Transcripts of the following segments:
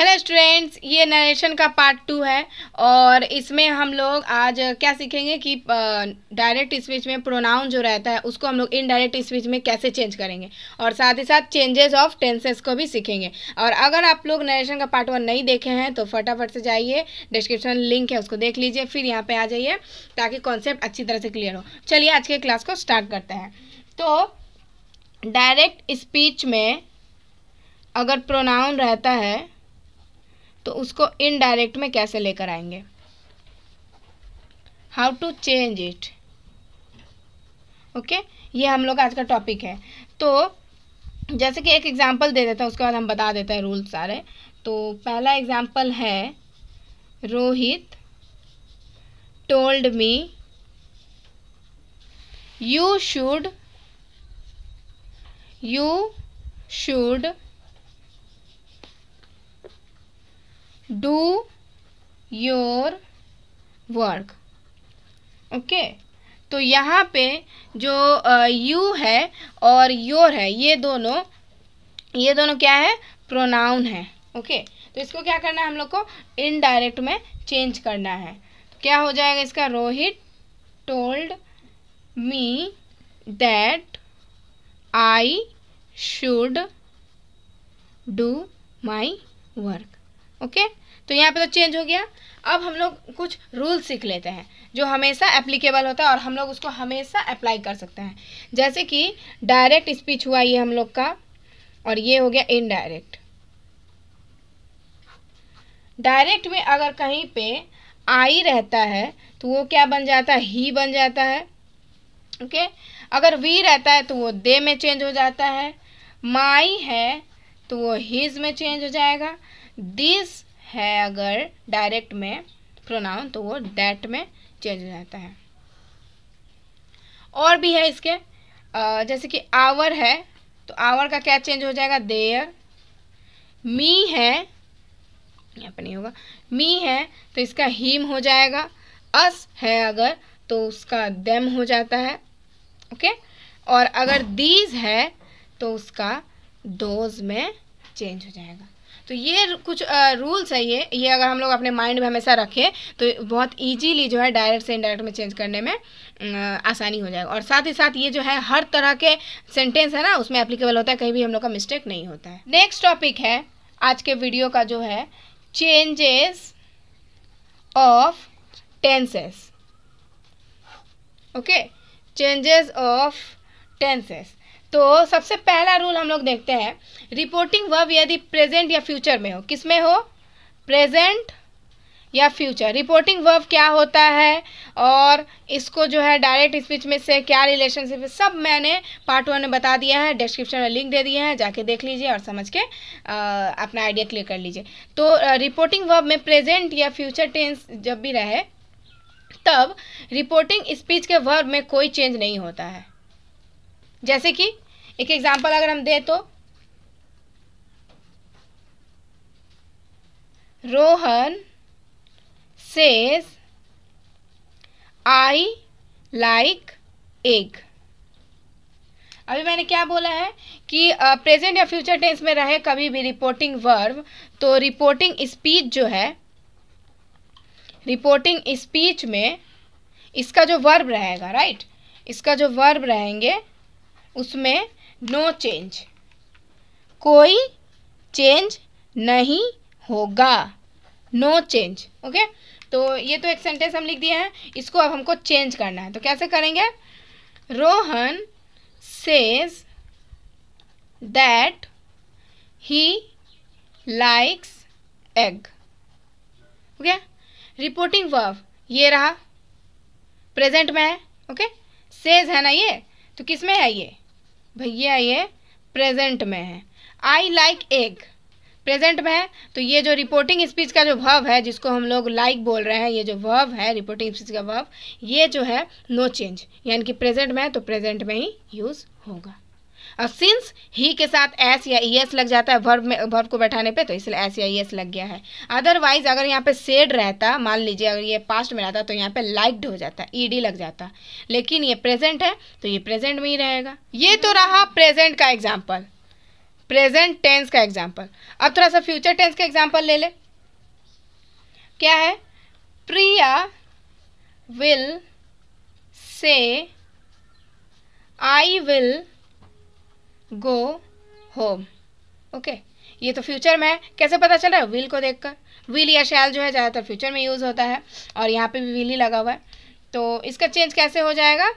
Hello students ये narration का part two है और इसमें हम लोग आज क्या सीखेंगे कि डायरेक्ट स्पीच में प्रोनाउन जो रहता है उसको हम लोग इनडायरेक्ट स्पीच में कैसे चेंज करेंगे और साथ ही साथ चेंजेस ऑफ टेंसेस को भी सीखेंगे और अगर आप लोग नरेशन का पार्ट वन नहीं देखे हैं तो फटाफट से जाइए डिस्क्रिप्शन लिंक है उसको देख लीजिए फिर यहाँ पर आ जाइए ताकि कॉन्सेप्ट अच्छी तरह से क्लियर हो चलिए आज के क्लास को स्टार्ट करते हैं तो डायरेक्ट स्पीच में अगर प्रोनाउन रहता है तो उसको इनडायरेक्ट में कैसे लेकर आएंगे how to change it okay ये हम लोग आज का टॉपिक है तो जैसे कि एक एग्जाम्पल दे देता हैं उसके बाद हम बता देते हैं रूल्स सारे तो पहला एग्जाम्पल है Rohit told me you should you should do your work okay okay. तो यहाँ पे जो यू है और योर है ये दोनों ये दोनों क्या है प्रोनाउन है ओके okay. तो इसको क्या करना है हम लोग को इनडायरेक्ट में चेंज करना है तो क्या हो जाएगा इसका Rohit told me that I should do my work okay तो यहाँ पे तो चेंज हो गया अब हम लोग कुछ रूल सीख लेते हैं जो हमेशा एप्लीकेबल होता है और हम लोग उसको हमेशा अप्लाई कर सकते हैं जैसे कि डायरेक्ट स्पीच हुआ ये हम लोग का और ये हो गया इनडायरेक्ट डायरेक्ट में अगर कहीं पे आई रहता है तो वो क्या बन जाता है ही बन जाता है ओके okay? अगर वी रहता है तो वो दे में चेंज हो जाता है माई है तो वो हिज में चेंज हो जाएगा दिस है अगर डायरेक्ट में प्रोनाउन तो वो दैट में चेंज हो जाता है और भी है इसके जैसे कि आवर है तो आवर का क्या चेंज हो जाएगा देयर मी है यहाँ पर नहीं होगा मी है तो इसका हीम हो जाएगा अस है अगर तो उसका देम हो जाता है ओके और अगर दीज है तो उसका दोज में चेंज हो जाएगा तो ये कुछ रूल्स है ये ये अगर हम लोग अपने माइंड में हमेशा रखें तो बहुत इजीली जो है डायरेक्ट से इनडायरेक्ट में चेंज करने में आसानी हो जाएगा और साथ ही साथ ये जो है हर तरह के सेंटेंस है ना उसमें एप्लीकेबल होता है कहीं भी हम लोग का मिस्टेक नहीं होता है नेक्स्ट टॉपिक है आज के वीडियो का जो है changes of tenses okay changes of tenses तो सबसे पहला रूल हम लोग देखते हैं रिपोर्टिंग वर्ब यदि प्रेजेंट या फ्यूचर में हो किस में हो प्रेजेंट या फ्यूचर रिपोर्टिंग वर्ब क्या होता है और इसको जो है डायरेक्ट स्पीच में से क्या रिलेशनशिप है सब मैंने पार्ट वन में बता दिया है डिस्क्रिप्शन में लिंक दे दिए हैं जाके देख लीजिए और समझ के आ, अपना आइडिया क्लियर कर लीजिए तो रिपोर्टिंग वर्ब में प्रेजेंट या फ्यूचर टेंस जब भी रहे तब रिपोर्टिंग स्पीच के वर्ब में कोई चेंज नहीं होता है जैसे कि एक एग्जाम्पल अगर हम दें तो Rohan says I like egg अभी मैंने क्या बोला है कि प्रेजेंट या फ्यूचर टेंस में रहे कभी भी रिपोर्टिंग वर्ब तो रिपोर्टिंग स्पीच जो है रिपोर्टिंग स्पीच में इसका जो वर्ब रहेगा राइट इसका जो वर्ब रहेंगे उसमें नो चेंज कोई चेंज नहीं होगा नो चेंज ओके तो ये तो एक सेंटेंस हम लिख दिए हैं इसको अब हमको चेंज करना है तो कैसे करेंगे Rohan says that he likes egg okay reporting verb ये रहा प्रेजेंट में है ओके okay? सेज है ना ये तो किस में है ये भैया ये प्रेजेंट में है आई लाइक एग प्रेजेंट में है तो ये जो रिपोर्टिंग स्पीच का जो वर्ब है जिसको हम लोग लाइक like बोल रहे हैं ये जो वर्ब है रिपोर्टिंग स्पीच का वर्ब ये जो है नो चेंज यानी कि प्रेजेंट में है तो प्रेजेंट में ही यूज़ होगा सिंस ही के साथ एस या ई एस लग जाता है वर्ब में वर्ब को बैठाने पे तो इसलिए एस या ई एस लग गया है अदरवाइज अगर यहाँ पे सेड रहता मान लीजिए अगर ये पास्ट में रहता तो यहाँ पे लाइक्ड हो जाता ई डी लग जाता लेकिन ये प्रेजेंट है तो ये प्रेजेंट में ही रहेगा ये तो रहा प्रेजेंट का एग्जाम्पल प्रेजेंट टेंस का एग्जाम्पल अब थोड़ा सा फ्यूचर टेंस का एग्जाम्पल ले ले क्या है Priya will say I will go home okay ये तो फ्यूचर में है कैसे पता चल रहा है विल को देखकर विल या शैल जो है ज़्यादातर फ्यूचर में यूज़ होता है और यहाँ पे भी विल ही लगा हुआ है तो इसका चेंज कैसे हो जाएगा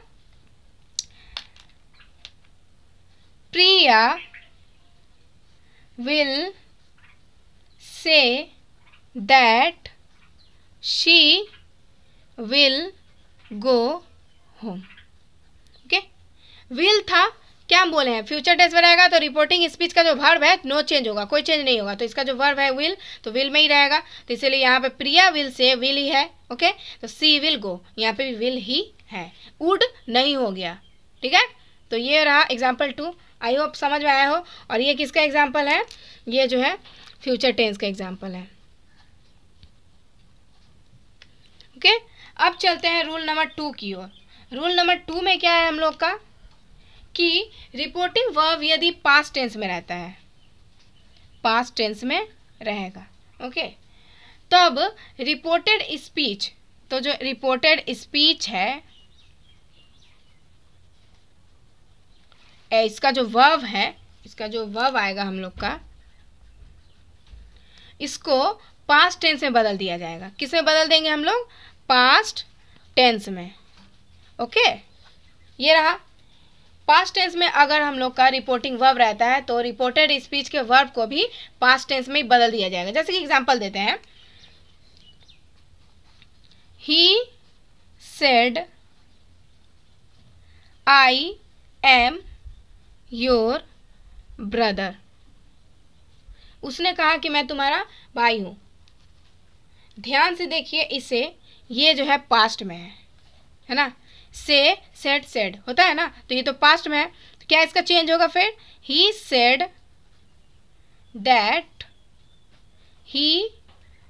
Priya will say that she will go home okay will था क्या हम बोले हैं फ्यूचर टेंस में रहेगा तो रिपोर्टिंग स्पीच का जो वर्ब है नो चेंज होगा कोई चेंज नहीं होगा तो इसका जो वर्ब है विल तो विल में ही रहेगा तो इसीलिए यहाँ पे प्रिया विल से विल ही है ओके तो सी विल गो यहाँ पे भी विल ही है वुड नहीं हो गया ठीक है तो ये रहा एग्जाम्पल टू आई होप समझ में आया हो और ये किसका एग्जाम्पल है ये जो है फ्यूचर टेंस का एग्जाम्पल है ओके okay? अब चलते हैं रूल नंबर टू की ओर रूल नंबर टू में क्या है हम लोग का कि रिपोर्टिंग वर्ब यदि पास्ट टेंस में रहता है पास्ट टेंस में रहेगा ओके तब रिपोर्टेड स्पीच तो जो रिपोर्टेड स्पीच है इसका जो वर्ब है इसका जो वर्ब आएगा हम लोग का इसको पास्ट टेंस में बदल दिया जाएगा किस में बदल देंगे हम लोग पास्ट टेंस में ओके ये रहा पास्ट टेंस में अगर हम लोग का रिपोर्टिंग वर्ब रहता है तो रिपोर्टेड स्पीच के वर्ब को भी पास्ट टेंस में बदल दिया जाएगा जैसे कि एग्जाम्पल देते हैं he said I am your brother उसने कहा कि मैं तुम्हारा भाई हूं ध्यान से देखिए इसे ये जो है पास्ट में है है ना से सेड सेड होता है ना तो ये तो पास्ट में है तो क्या इसका चेंज होगा फिर he said that he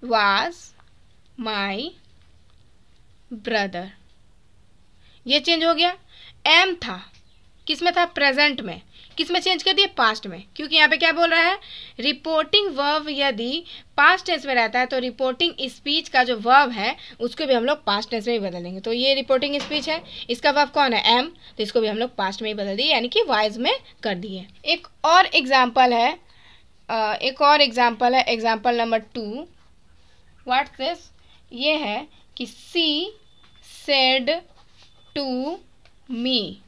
was my brother ये चेंज हो गया एम था किस में था प्रेजेंट में किस में चेंज कर दिए पास्ट में क्योंकि यहाँ पे क्या बोल रहा है रिपोर्टिंग वर्ब यदि पास्ट टेंस में रहता है तो रिपोर्टिंग स्पीच का जो वर्ब है उसको भी हम लोग पास्ट टेंस में ही बदल देंगे तो ये रिपोर्टिंग स्पीच है इसका वर्ब कौन है एम तो इसको भी हम लोग पास्ट में ही बदल दिए यानी कि वाइज में कर दिए एक और एग्जाम्पल है एक और एग्जाम्पल है example number two what this ये है कि she said to me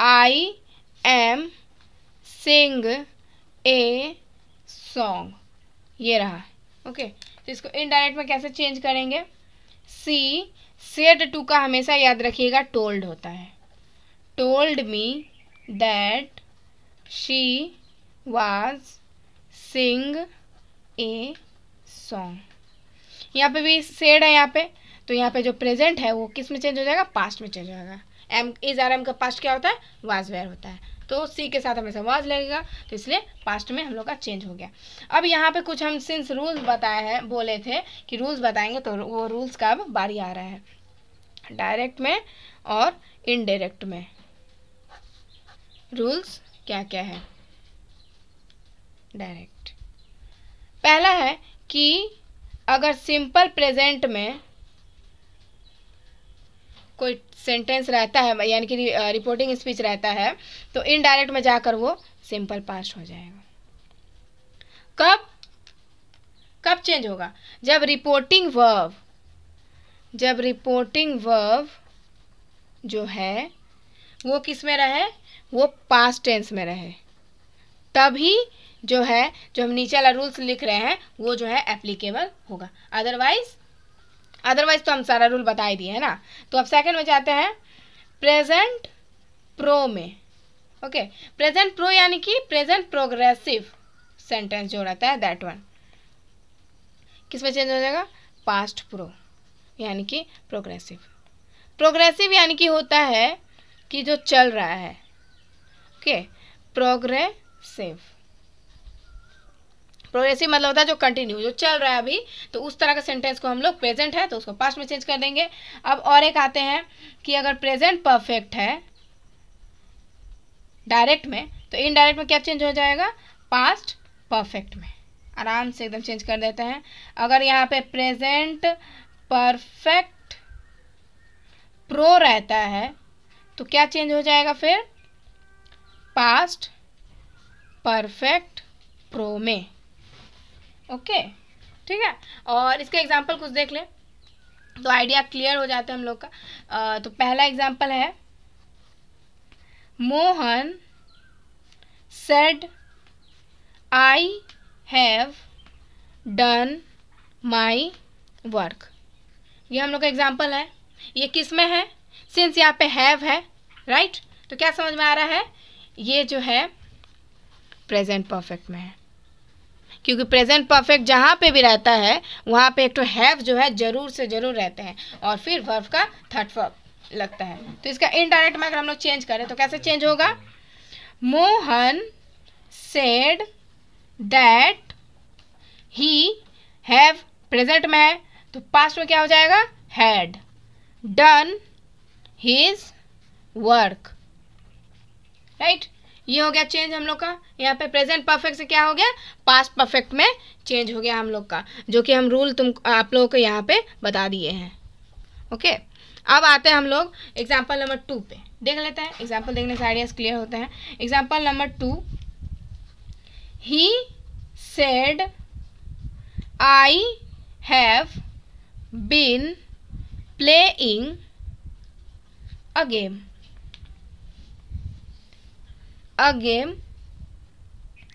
I am sing a song ये रहा ओके तो इसको इनडायरेक्ट में कैसे चेंज करेंगे सी सेड टू का हमेशा याद रखिएगा टोल्ड होता है told me that she was sing a song यहाँ पे भी सेड है यहाँ पे तो यहाँ पे जो प्रेजेंट है वो किस में चेंज हो जाएगा पास्ट में चेंज हो जाएगा एम इज आर एम का पास्ट क्या होता है वाज वेयर होता है तो सी के साथ हमेशा वाज लगेगा तो इसलिए पास्ट में हम लोग का चेंज हो गया अब यहाँ पे कुछ हम सिंस रूल्स बताए हैं बोले थे कि रूल्स बताएंगे तो वो रूल्स का अब बारी आ रहा है डायरेक्ट में और इनडायरेक्ट में रूल्स क्या क्या है डायरेक्ट पहला है कि अगर सिंपल प्रेजेंट में कोई सेंटेंस रहता है यानी कि रिपोर्टिंग स्पीच रहता है तो इनडायरेक्ट में जाकर वो सिंपल पास्ट हो जाएगा कब कब चेंज होगा जब रिपोर्टिंग वर्ब जब रिपोर्टिंग वर्ब जो है वो किस में रहे वो पास्ट टेंस में रहे तभी जो है जो हम नीचे वाला रूल्स लिख रहे हैं वो जो है एप्लीकेबल होगा अदरवाइज अदरवाइज तो हम सारा रूल बता ही दिए है ना तो अब सेकंड में जाते हैं प्रेजेंट प्रो में ओके प्रेजेंट प्रो यानी कि प्रेजेंट प्रोग्रेसिव सेंटेंस जो रहता है दैट वन किस में चेंज हो जाएगा पास्ट प्रो यानी कि प्रोग्रेसिव प्रोग्रेसिव यानी कि होता है कि जो चल रहा है ओके okay, प्रोग्रेसिव प्रोग्रेसिव तो मतलब होता है जो कंटिन्यू जो चल रहा है अभी तो उस तरह का सेंटेंस को हम लोग प्रेजेंट है तो उसको पास्ट में चेंज कर देंगे अब और एक आते हैं कि अगर प्रेजेंट परफेक्ट है डायरेक्ट में तो इनडायरेक्ट में क्या चेंज हो जाएगा पास्ट परफेक्ट में आराम से एकदम चेंज कर देते हैं अगर यहाँ पे प्रेजेंट परफेक्ट प्रो रहता है तो क्या चेंज हो जाएगा फिर पास्ट परफेक्ट प्रो में ओके ठीक है और इसका एग्जाम्पल कुछ देख लें तो आइडिया क्लियर हो जाता है हम लोग का तो पहला एग्जाम्पल है Mohan said I have done my work ये हम लोग का एग्जाम्पल है ये किस में है सिंस यहाँ पे हैव है राइट right? तो क्या समझ में आ रहा है ये जो है प्रेजेंट परफेक्ट में है क्योंकि प्रेजेंट परफेक्ट जहाँ पे भी रहता है वहाँ पे एक तो हैव जो है ज़रूर से ज़रूर रहते हैं और फिर वर्फ का थर्ड वर्फ लगता है तो इसका इनडायरेक्ट में अगर हम लोग चेंज करें तो कैसे चेंज होगा Mohan said that he have present में है तो पास्ट में क्या हो जाएगा had done his work right ये हो गया चेंज हम लोग का यहाँ पे प्रेजेंट परफेक्ट से क्या हो गया पास्ट परफेक्ट में चेंज हो गया हम लोग का जो कि हम रूल तुम आप लोगों को यहाँ पे बता दिए हैं ओके अब आते हैं हम लोग एग्जाम्पल नंबर टू पे देख लेते हैं एग्जाम्पल देखने से आइडियाज क्लियर होते हैं example number two he said I have been playing a game a game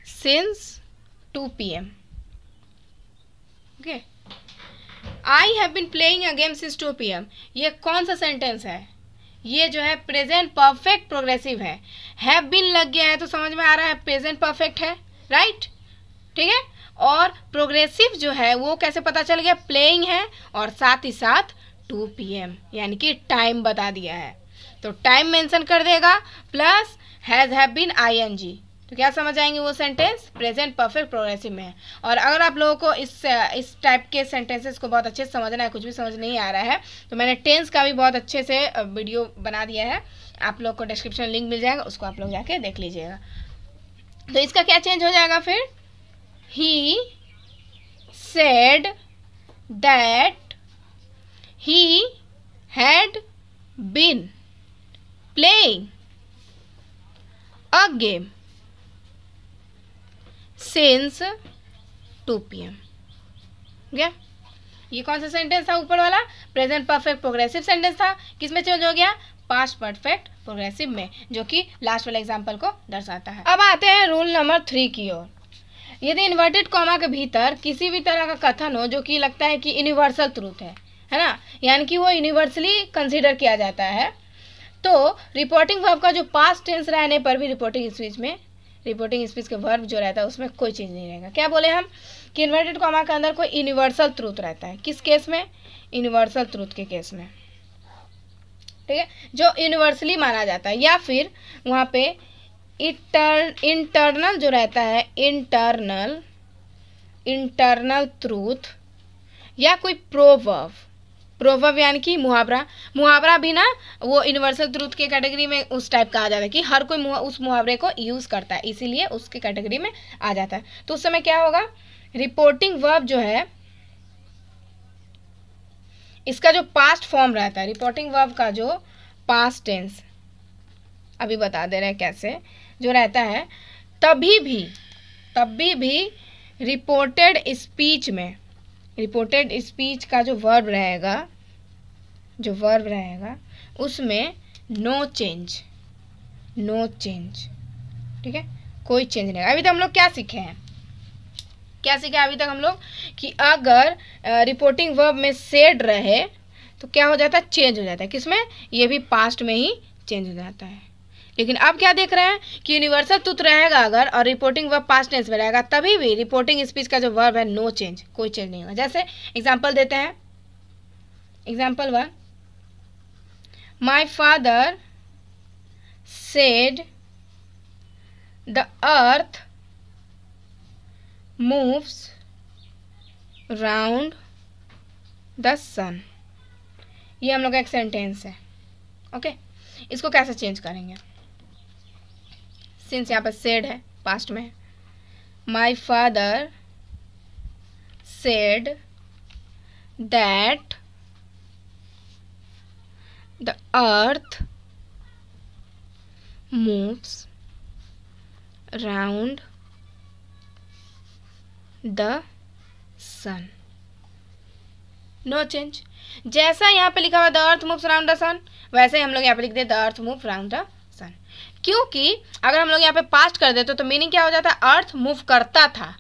since 2 pm okay I have been playing a game since two p m ये कौन सा सेंटेंस है ये जो है प्रेजेंट परफेक्ट प्रोग्रेसिव है हैव बिन लग गया है तो समझ में आ रहा है प्रेजेंट परफेक्ट है राइट right? ठीक है और प्रोग्रेसिव जो है वो कैसे पता चल गया प्लेइंग है और साथ ही साथ 2 पीएम यानी कि टाइम बता दिया है तो टाइम मेंशन कर देगा प्लस हैज़ हैव बीन जी तो क्या समझ आएंगे वो सेंटेंस प्रेजेंट परफेक्ट प्रोग्रेसिव में है और अगर आप लोगों को इस इस टाइप के सेंटेंसेस को बहुत अच्छे से समझना है कुछ भी समझ नहीं आ रहा है तो मैंने टेंस का भी बहुत अच्छे से वीडियो बना दिया है आप लोग को डिस्क्रिप्शन लिंक मिल जाएगा उसको आप लोग जाके देख लीजिएगा तो इसका क्या चेंज हो जाएगा फिर he said that he had been playing a game since 2 pm गया ये कौन सा सेंटेंस था ऊपर वाला प्रेजेंट परफेक्ट प्रोग्रेसिव सेंटेंस था किसमें चेंज हो गया पास्ट परफेक्ट प्रोग्रेसिव में जो कि लास्ट वाला एग्जाम्पल को दर्शाता है अब आते हैं रूल नंबर थ्री की ओर यदि इन्वर्टेड कॉमा के भीतर किसी भी तरह का कथन हो जो कि लगता है कि यूनिवर्सल ट्रूथ है है ना यानी कि वो यूनिवर्सली कंसिडर किया जाता है तो रिपोर्टिंग वर्ब का जो पास्ट टेंस रहने पर भी रिपोर्टिंग स्पीच में रिपोर्टिंग स्पीच के वर्ब जो रहता है उसमें कोई चीज़ नहीं रहेगा क्या बोले हम कि इन्वर्टेड कॉमा के अंदर कोई यूनिवर्सल ट्रूथ रहता है किस केस में यूनिवर्सल ट्रूथ के केस में ठीक है जो यूनिवर्सली माना जाता है या फिर वहाँ पे इंटरनल जो रहता है इंटरनल इंटरनल ट्रूथ या कोई प्रोवर्व प्रोवर्ब की मुहावरा मुहावरा भी ना वो यूनिवर्सल ट्रूथ के कैटेगरी में उस टाइप का आ जाता है कि हर कोई उस मुहावरे को यूज़ करता है इसीलिए उसके कैटेगरी में आ जाता है तो उस समय क्या होगा रिपोर्टिंग वर्ब जो है इसका जो पास्ट फॉर्म रहता है रिपोर्टिंग वर्ब का जो पास्ट टेंस अभी बता दे रहे हैं कैसे जो रहता है तभी भी तभी भी रिपोर्टेड स्पीच में रिपोर्टेड स्पीच का जो वर्ब रहेगा जो वर्ब रहेगा उसमें नो चेंज नो चेंज ठीक है कोई चेंज नहीं अभी तक हम लोग क्या सीखे हैं क्या सीखे अभी तक हम लोग कि अगर रिपोर्टिंग वर्ब में सेड रहे तो क्या हो जाता है चेंज हो जाता है किसमें ये भी पास्ट में ही चेंज हो जाता है लेकिन अब क्या देख रहे हैं कि यूनिवर्सल तुत रहेगा अगर और रिपोर्टिंग वर्ब पास्ट टेंस में रहेगा तभी भी रिपोर्टिंग स्पीच का जो वर्ब है नो चेंज कोई चेंज नहीं होगा जैसे एग्जाम्पल देते हैं example one my father said the earth moves round the sun ये हम लोग का एक सेंटेंस है ओके okay? इसको कैसे चेंज करेंगे सिंस यहाँ पर सेड है पास्ट में my father said that the earth moves round the sun no change जैसा यहाँ पे लिखा हुआ the earth moves round the sun वैसे ही हम लोग यहाँ पे लिख दे the earth move round the क्योंकि अगर हम लोग यहाँ पे पास्ट कर देते तो मीनिंग क्या हो जाता है अर्थ मूव करता था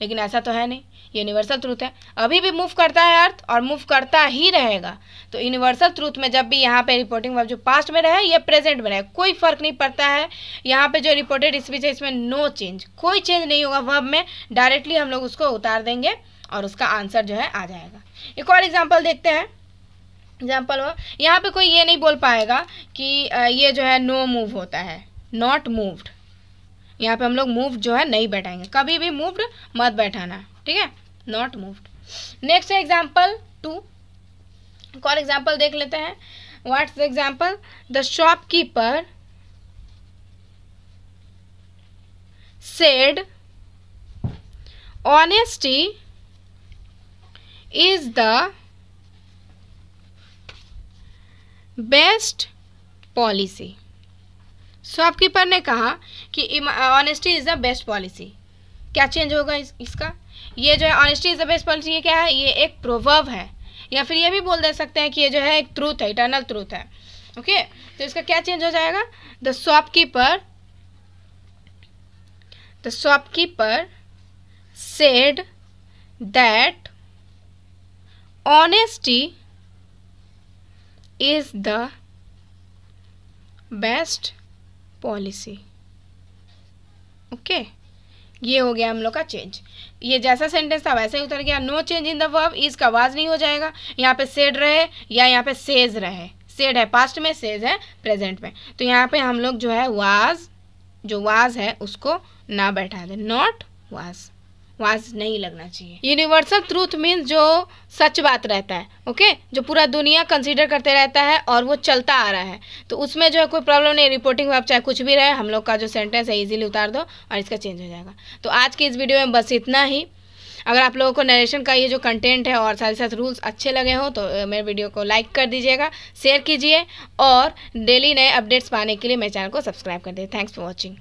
लेकिन ऐसा तो है नहीं यूनिवर्सल ट्रूथ है अभी भी मूव करता है अर्थ और मूव करता ही रहेगा तो यूनिवर्सल ट्रूथ में जब भी यहाँ पे रिपोर्टिंग वर्ब जो पास्ट में रहे या प्रेजेंट में रहे कोई फर्क नहीं पड़ता है यहाँ पे जो रिपोर्टेड स्पीच है इसमें नो चेंज कोई चेंज नहीं होगा वर्ब में डायरेक्टली हम लोग उसको उतार देंगे और उसका आंसर जो है आ जाएगा एक और एग्जाम्पल देखते हैं एग्जाम्पल यहाँ पे कोई ये नहीं बोल पाएगा कि ये जो है नो मूव होता है नॉट मूव्ड यहाँ पे हम लोग मूव जो है नहीं बैठाएंगे कभी भी मूव्ड मत बैठाना ठीक है नॉट मूव्ड नेक्स्ट है एग्जाम्पल टू एक और एग्जाम्पल देख लेते हैं what's the example the shopkeeper said honesty is the best policy shopkeeper ने कहा कि honesty is the best policy क्या चेंज होगा इस, इसका ये जो है honesty is the best policy ये क्या है ये एक प्रोवर्व है या फिर ये भी बोल दे सकते हैं कि ये जो है एक ट्रूथ है इटर्नल ट्रूथ है ओके okay? तो इसका क्या चेंज हो जाएगा the shopkeeper the shopkeeper said that honesty is the best policy okay ये हो गया हम लोग का चेंज ये जैसा सेंटेंस था वैसे ही उतर गया no change in the verb is का आवाज नहीं हो जाएगा यहाँ पे सेड रहे या यहाँ पे सेज रहे सेड है पास्ट में सेज है प्रेजेंट में तो यहाँ पे हम लोग जो है वाज जो वाज है उसको ना बैठा दे नॉट वाज वाज नहीं लगना चाहिए यूनिवर्सल ट्रूथ मीन्स जो सच बात रहता है ओके जो पूरा दुनिया कंसीडर करते रहता है और वो चलता आ रहा है तो उसमें जो है कोई प्रॉब्लम नहीं रिपोर्टिंग में आप चाहे कुछ भी रहे हम लोग का जो सेंटेंस है इजीली उतार दो और इसका चेंज हो जाएगा तो आज की इस वीडियो में बस इतना ही अगर आप लोगों को नरेशन का ये जो कंटेंट है और साथ ही साथ रूल्स अच्छे लगे हों तो मेरे वीडियो को लाइक कर दीजिएगा शेयर कीजिए और डेली नए अपडेट्स पाने के लिए मेरे चैनल को सब्सक्राइब कर दीजिए थैंक्स फॉर वॉचिंग